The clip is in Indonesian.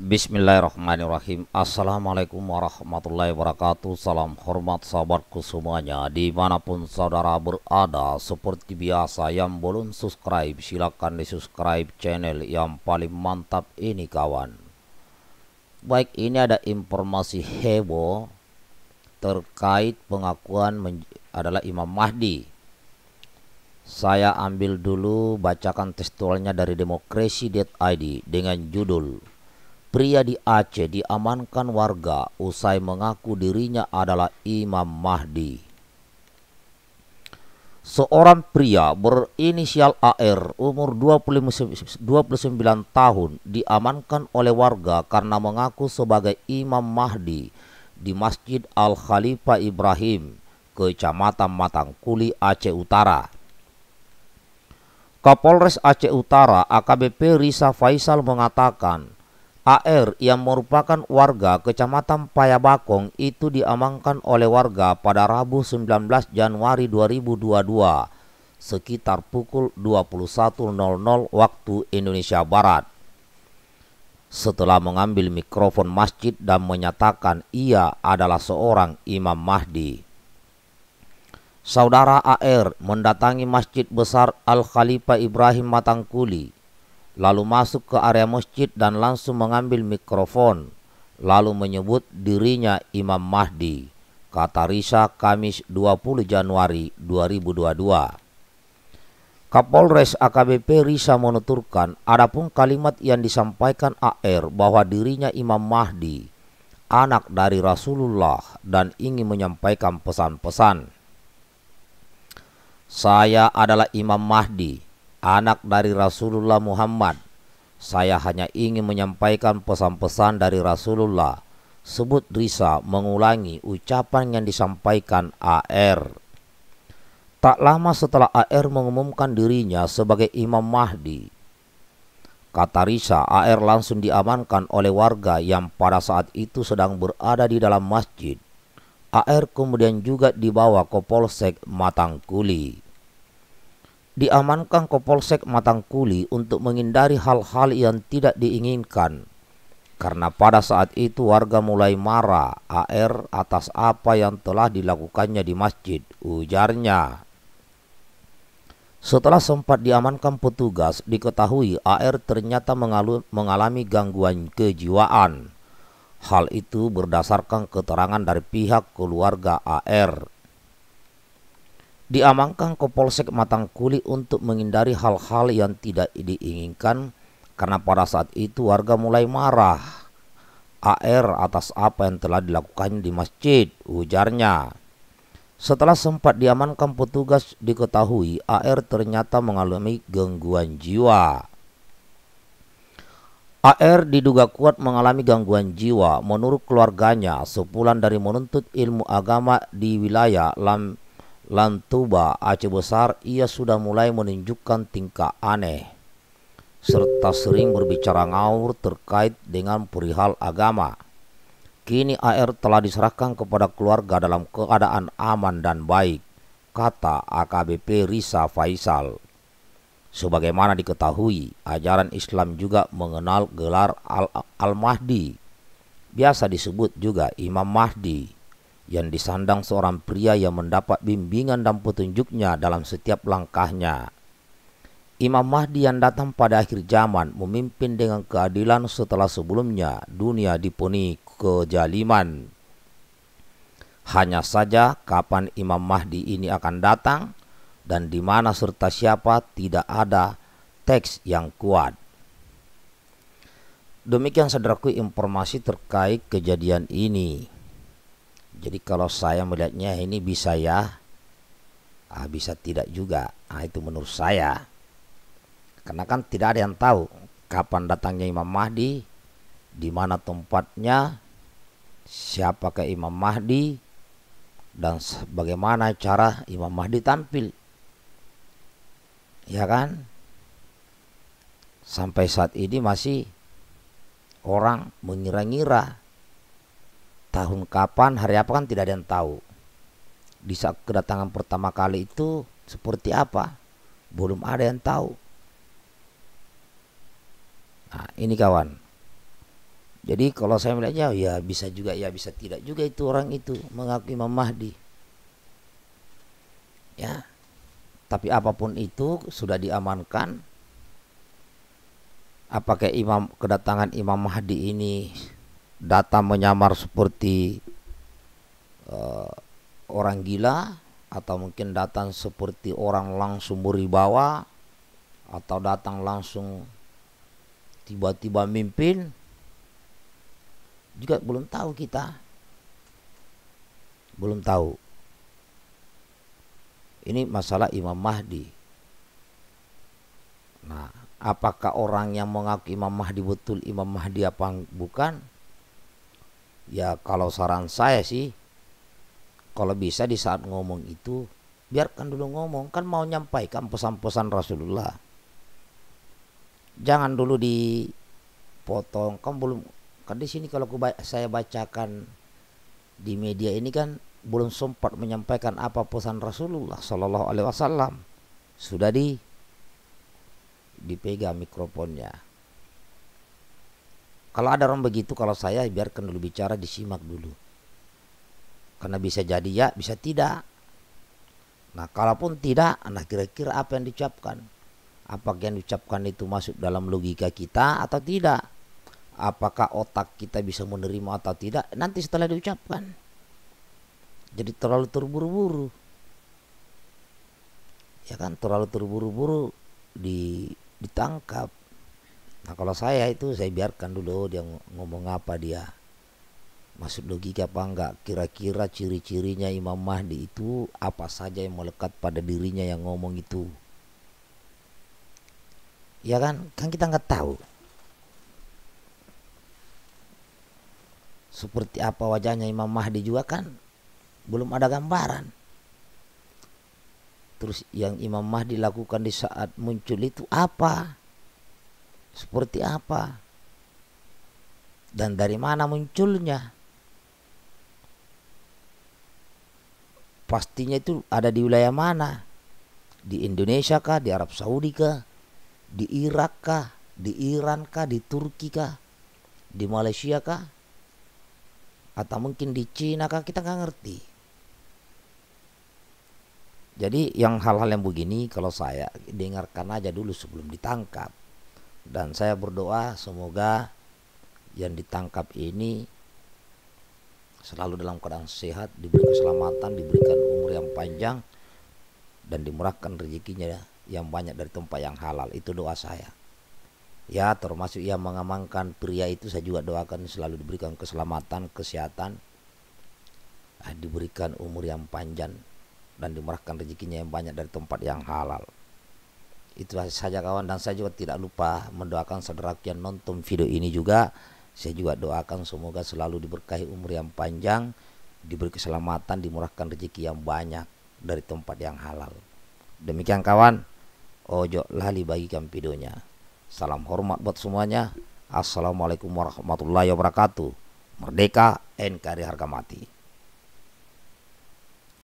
Bismillahirrahmanirrahim Assalamualaikum warahmatullahi wabarakatuh Salam hormat sahabatku semuanya Dimanapun saudara berada Seperti biasa yang belum subscribe Silahkan di subscribe channel yang paling mantap ini kawan Baik ini ada informasi heboh Terkait pengakuan adalah Imam Mahdi Saya ambil dulu bacakan tekstualnya dari demokrasi.id dengan judul Pria di Aceh diamankan warga usai mengaku dirinya adalah Imam Mahdi. Seorang pria berinisial AR umur 29 tahun diamankan oleh warga karena mengaku sebagai Imam Mahdi di Masjid Al-Khalifah Ibrahim, Kecamatan Matangkuli, Aceh Utara. Kapolres Aceh Utara AKBP Risa Faisal mengatakan AR yang merupakan warga Kecamatan Payabakong itu diamankan oleh warga pada Rabu 19 Januari 2022 sekitar pukul 21.00 waktu Indonesia Barat. Setelah mengambil mikrofon masjid dan menyatakan ia adalah seorang Imam Mahdi. Saudara AR mendatangi Masjid Besar Al-Khalifah Ibrahim Matangkuli lalu masuk ke area masjid dan langsung mengambil mikrofon, lalu menyebut dirinya Imam Mahdi, kata Risa Kamis 20 Januari 2022. Kapolres AKBP Risa menuturkan adapun kalimat yang disampaikan AR bahwa dirinya Imam Mahdi, anak dari Rasulullah dan ingin menyampaikan pesan-pesan. Saya adalah Imam Mahdi anak dari Rasulullah Muhammad. Saya hanya ingin menyampaikan pesan-pesan dari Rasulullah. Sebut Risa mengulangi ucapan yang disampaikan AR. Tak lama setelah AR mengumumkan dirinya sebagai Imam Mahdi, kata Risa, AR langsung diamankan oleh warga yang pada saat itu sedang berada di dalam masjid. AR kemudian juga dibawa ke Polsek Matangkuli diamankan ke Polsek Matangkuli untuk menghindari hal-hal yang tidak diinginkan. Karena pada saat itu warga mulai marah AR atas apa yang telah dilakukannya di masjid, ujarnya. Setelah sempat diamankan petugas, diketahui AR ternyata mengalami gangguan kejiwaan. Hal itu berdasarkan keterangan dari pihak keluarga AR diamankan ke Polsek Matangkuli untuk menghindari hal-hal yang tidak diinginkan karena pada saat itu warga mulai marah. AR atas apa yang telah dilakukan di masjid, ujarnya. Setelah sempat diamankan petugas diketahui AR ternyata mengalami gangguan jiwa. AR diduga kuat mengalami gangguan jiwa menurut keluarganya sepulang dari menuntut ilmu agama di wilayah Lam Lantuba Aceh Besar ia sudah mulai menunjukkan tingkah aneh serta sering berbicara ngawur terkait dengan perihal agama. Kini AR telah diserahkan kepada keluarga dalam keadaan aman dan baik, kata AKBP Risa Faisal. Sebagaimana diketahui, ajaran Islam juga mengenal gelar Al-Mahdi. Biasa disebut juga Imam Mahdi yang disandang seorang pria yang mendapat bimbingan dan petunjuknya dalam setiap langkahnya. Imam Mahdi yang datang pada akhir zaman memimpin dengan keadilan setelah sebelumnya dunia dipenuhi kejaliman. Hanya saja kapan Imam Mahdi ini akan datang dan di mana serta siapa tidak ada teks yang kuat. Demikian saudaraku informasi terkait kejadian ini. Jadi kalau saya melihatnya ini bisa ya, ah, bisa tidak juga. Ah, itu menurut saya. Karena kan tidak ada yang tahu kapan datangnya Imam Mahdi, di mana tempatnya, siapa ke Imam Mahdi, dan bagaimana cara Imam Mahdi tampil. Ya kan? Sampai saat ini masih orang mengira-ngira tahun kapan hari apa kan tidak ada yang tahu di saat kedatangan pertama kali itu seperti apa belum ada yang tahu nah ini kawan jadi kalau saya melihatnya oh ya bisa juga ya bisa tidak juga itu orang itu mengakui Imam Mahdi ya tapi apapun itu sudah diamankan apakah imam kedatangan Imam Mahdi ini datang menyamar seperti uh, orang gila atau mungkin datang seperti orang langsung beribawa atau datang langsung tiba-tiba mimpin juga belum tahu kita belum tahu ini masalah Imam Mahdi nah apakah orang yang mengaku Imam Mahdi betul Imam Mahdi apa bukan ya kalau saran saya sih kalau bisa di saat ngomong itu biarkan dulu ngomong kan mau nyampaikan pesan-pesan Rasulullah jangan dulu dipotong kan belum kan di sini kalau saya bacakan di media ini kan belum sempat menyampaikan apa pesan Rasulullah Shallallahu Alaihi Wasallam sudah di dipegang mikrofonnya kalau ada orang begitu, kalau saya biarkan dulu bicara, disimak dulu. Karena bisa jadi ya, bisa tidak. Nah, kalaupun tidak, nah kira-kira apa yang diucapkan? Apakah yang diucapkan itu masuk dalam logika kita atau tidak? Apakah otak kita bisa menerima atau tidak? Nanti setelah diucapkan. Jadi terlalu terburu-buru. Ya kan, terlalu terburu-buru ditangkap Nah kalau saya itu saya biarkan dulu dia ngomong apa dia masuk logika apa enggak kira-kira ciri-cirinya Imam Mahdi itu apa saja yang melekat pada dirinya yang ngomong itu ya kan kan kita nggak tahu seperti apa wajahnya Imam Mahdi juga kan belum ada gambaran terus yang Imam Mahdi lakukan di saat muncul itu apa seperti apa dan dari mana munculnya. Pastinya itu ada di wilayah mana? Di Indonesia kah, di Arab Saudi kah, di Irak kah, di Iran kah, di Turki kah, di Malaysia kah? Atau mungkin di Cina kah? Kita nggak ngerti. Jadi yang hal-hal yang begini kalau saya dengarkan aja dulu sebelum ditangkap dan saya berdoa semoga yang ditangkap ini selalu dalam keadaan sehat, diberi keselamatan, diberikan umur yang panjang dan dimurahkan rezekinya yang banyak dari tempat yang halal. Itu doa saya. Ya, termasuk yang mengamankan pria itu saya juga doakan selalu diberikan keselamatan, kesehatan, ah, diberikan umur yang panjang dan dimurahkan rezekinya yang banyak dari tempat yang halal. Itu saja kawan dan saya juga tidak lupa mendoakan saudara yang nonton video ini juga. Saya juga doakan semoga selalu diberkahi umur yang panjang, diberi keselamatan, dimurahkan rezeki yang banyak dari tempat yang halal. Demikian kawan, ojo lali bagikan videonya. Salam hormat buat semuanya. Assalamualaikum warahmatullahi wabarakatuh. Merdeka NKRI harga mati.